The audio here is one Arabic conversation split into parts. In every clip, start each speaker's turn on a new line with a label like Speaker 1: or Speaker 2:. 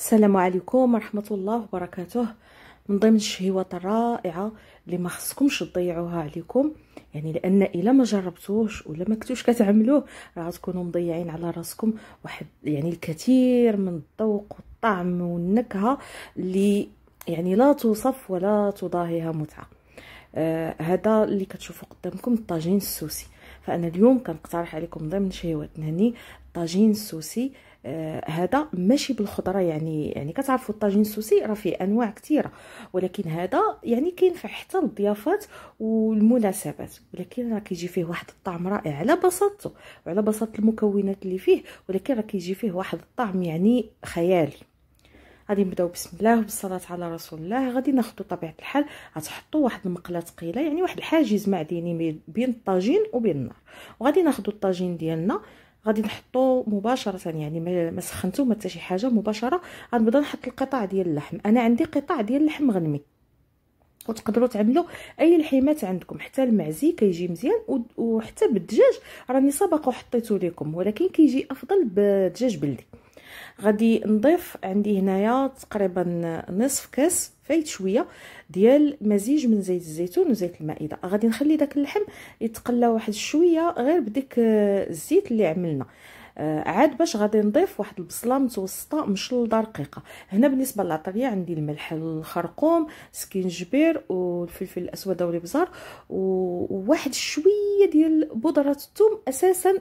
Speaker 1: السلام عليكم ورحمه الله وبركاته من ضمن الشهيوات الرائعه اللي ما خصكمش تضيعوها عليكم يعني لان الا ما جربتوش ولا ما كنتوش كتعملوه راه تكونوا مضيعين على راسكم واحد يعني الكثير من الذوق والطعم والنكهه اللي يعني لا توصف ولا تضاهيها متعه آه هذا اللي كتشوفوا قدامكم الطاجين السوسي فانا اليوم كنقترح عليكم ضمن شهيوات هني الطاجين السوسي آه آه هذا ماشي بالخضره يعني يعني كتعرفوا الطاجين السوسي راه فيه انواع كثيره ولكن هذا يعني كينفع حتى للضيافات والمناسبات ولكن راه كيجي فيه واحد الطعم رائع على بساطته وعلى بساطه المكونات اللي فيه ولكن راه كيجي فيه واحد الطعم يعني خيالي غادي نبداو بسم الله وبالصلاه على رسول الله غادي ناخدو طبيعه الحال غتحطوا واحد المقله ثقيله يعني واحد الحاجز معدني بين الطاجين وبين النار وغادي ناخدو الطاجين ديالنا غادي نحطو مباشره يعني ما سخنتو ما حتى شي حاجه مباشره غنبدا نحط القطع ديال اللحم انا عندي قطع ديال اللحم غنمي وتقدروا تعملوا اي لحيمات عندكم حتى المعزي كيجي مزيان وحتى بالدجاج راني سبق وحطيته لكم ولكن كيجي افضل بالدجاج بلدي غادي نضيف عندي هنايا تقريبا نصف كاس فايت شويه ديال مزيج من زيت الزيتون وزيت المائده غادي نخلي داك اللحم يتقلى واحد شويه غير بديك آه، الزيت اللي عملنا آه، عاد باش غادي نضيف واحد البصله متوسطه مشلضه رقيقه هنا بالنسبه للعطريه عندي الملح الخرقوم سكينجبير والفلفل الاسود والابزار وواحد شويه ديال بودره الثوم اساسا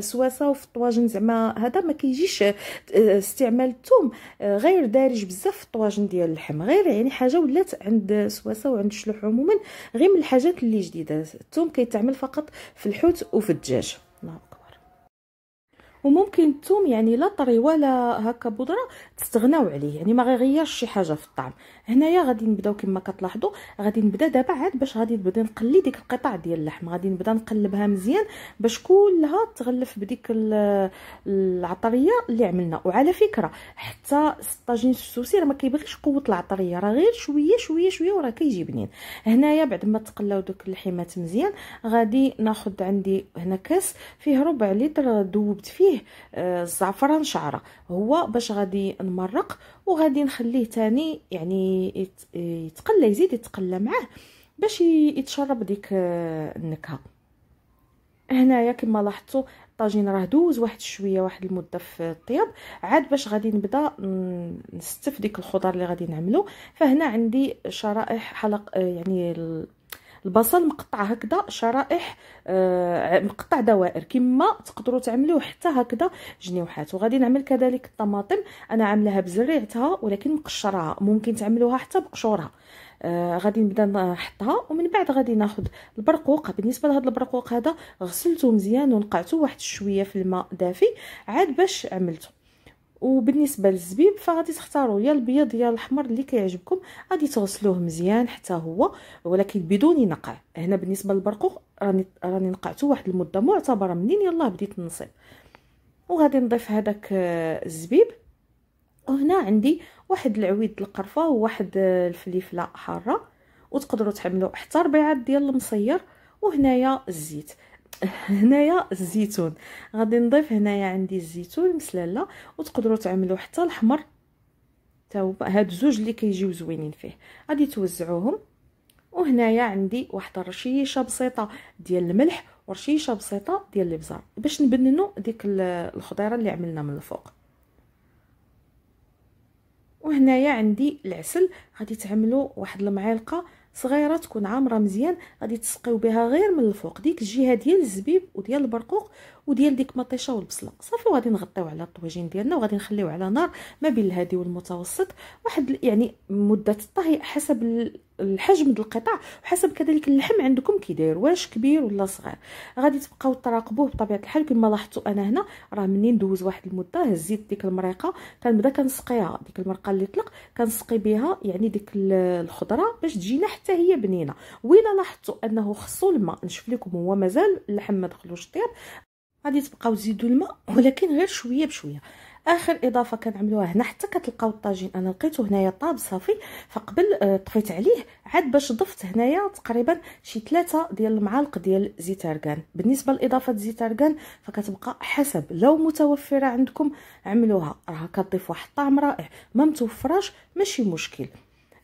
Speaker 1: سواسا وفي الطواجن زعما هذا ما كيجيش آه، استعمال الثوم آه، غير دارج بزاف في الطواجن ديال اللحم غير يعني حاجه ولات عند سواسا وعند الشلوح عموما غير من الحاجات اللي جديده الثوم كيتعمل فقط في الحوت وفي الدجاج وممكن الثوم يعني لا طري ولا هكا بودره تستغناو عليه يعني ما غيغيرش شي حاجه في الطعم هنايا غادي نبداو كما كتلاحظوا غادي نبدا دابا عاد باش غادي نبدا نقلي ديك القطع ديال اللحم غادي نبدا نقلبها مزيان باش كلها تغلف بديك العطريه اللي عملنا وعلى فكره حتى الطاجين السوسي راه ما كيبغيش قوه العطريه راه غير شويه شويه شويه وراه كيجي بنين هنايا بعد ما تقلاو دوك اللحيمات مزيان غادي ناخذ عندي هنا كاس فيه ربع لتر دوبت فيه فيه الزعفران آه، شعره هو باش غادي نمرق وغادي نخليه تاني يعني يتقلى يزيد يتقلى معاه باش يتشرب ديك آه، النكهه هنايا كما لاحظتوا الطاجين راه دوز واحد شويه واحد المده في الطياب عاد باش غادي نبدا نستف ديك الخضر اللي غادي نعملو فهنا عندي شرائح حلق آه، يعني البصل مقطع هكذا شرائح آه مقطع دوائر كما تقدروا تعملوه حتى هكذا جنيوحات وغادي نعمل كذلك الطماطم انا عاملاها بزريعتها ولكن مقشراها ممكن تعملوها حتى بقشورها آه غادي نبدا نحطها ومن بعد غادي ناخذ البرقوق بالنسبه لهذا البرقوق هذا غسلته مزيان ونقعته واحد شويه في الماء دافي عاد باش عملته وبالنسبه للزبيب فغادي تختاروا يا البيض يا الاحمر اللي كيعجبكم غادي تغسلوه مزيان حتى هو ولكن بدون نقع هنا بالنسبه للبرقوق راني راني نقعته واحد المده معتبره منين يلاه بديت نصيب وغادي نضيف هذاك آه، الزبيب وهنا عندي واحد العويد القرفه وواحد آه، الفليفله حاره وتقدروا تحملوا حتى ربيعات ديال المصير وهنايا الزيت هنايا الزيتون غادي نضيف هنايا عندي الزيتون المسلاله وتقدروا تعملوا حتى الاحمر حتى هاد الزوج اللي كيجيو زوينين فيه غادي توزعوهم وهنايا عندي واحد الرشيشه بسيطه ديال الملح ورشيشه بسيطه ديال الابزار باش نبننوا ديك الخضيره اللي عملنا من الفوق وهنايا عندي العسل غادي تعملوا واحد المعلقه صغيره تكون عامره مزيان غادي تسقيو بها غير من الفوق ديك الجهه ديال الزبيب وديال البرقوق وديال ديك مطيشه والبصله صافي وغادي نغطيو على الطواجين ديالنا وغادي نخليو على نار ما بين الهادي والمتوسط واحد يعني مده الطهي حسب الحجم ديال القطع وحسب كذلك اللحم عندكم كي داير واش كبير ولا صغير غادي تبقاو تراقبوه بطبيعه الحال كما لاحظتوا انا هنا راه منين دوز واحد المده هزيت ديك المريقه كنبدا كنسقيها ديك المرقه اللي طلق كنسقي بها يعني ديك الخضره باش تجينا حتى هي بنينه وين لاحظتوا انه خصو الماء نشوف لكم هو مازال اللحم ما دخلوش طياب غادي تبقاو تزيدوا الماء ولكن غير شويه بشويه اخر اضافه كنعملوها هنا حتى كتلقاو الطاجين انا لقيته هنايا طاب صافي فقبل آه، طفيت عليه عاد باش ضفت هنايا تقريبا شي ثلاثة ديال المعالق ديال زيت ارغان بالنسبه لاضافه زيت ارغان فكتبقى حسب لو متوفره عندكم عملوها راه كتضيف واحد الطعم رائع ما متوفراش ماشي مشكل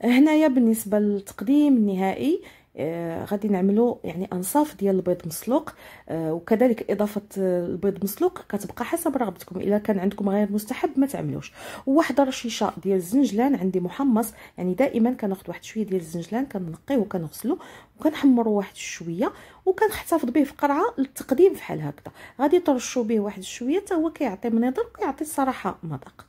Speaker 1: هنايا بالنسبه للتقديم النهائي آه، غادي نعملو يعني انصاف ديال البيض مسلوق آه، وكذلك اضافه آه، البيض مسلوق كتبقى حسب رغبتكم الا كان عندكم غير مستحب ما تعملوش وواحد رشيشه ديال الزنجلان عندي محمص يعني دائما كناخذ واحد شويه ديال الزنجلان كنقيه وكنغسلو وكنحمروا واحد شويه وكنحتفظ به في قرعه للتقديم فحال هكذا غادي ترشوا به واحد شويه حتى هو كيعطي منظر كيعطي الصراحه مذاق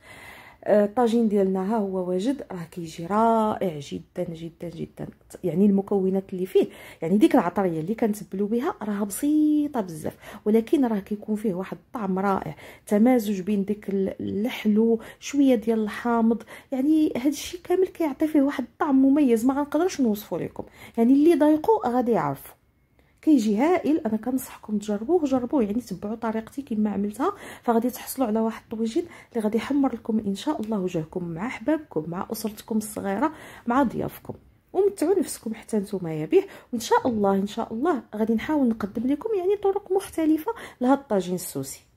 Speaker 1: آه، الطاجين ديالنا ها هو واجد راه كيجي رائع جدا جدا جدا يعني المكونات اللي فيه يعني ديك العطريه اللي كنتبلو بها راها بسيطه بزاف ولكن راه كيكون فيه واحد الطعم رائع تمازج بين ديك الحلو شويه ديال الحامض يعني هذا الشيء كامل كيعطي فيه واحد الطعم مميز ما غنقدرش نوصفه لكم يعني اللي ضايقو غادي يعرفوا كيجي هائل انا كنصحكم تجربوه جربوه يعني تبعوا طريقتي كما عملتها فغادي تحصلوا على واحد الطويجين اللي غادي يحمر لكم ان شاء الله وجهكم مع احبابكم مع اسرتكم الصغيره مع ضيافكم ومتعوا نفسكم حتى نتوما يا بيه وان شاء الله ان شاء الله غادي نحاول نقدم لكم يعني طرق مختلفه لهاد الطاجين السوسي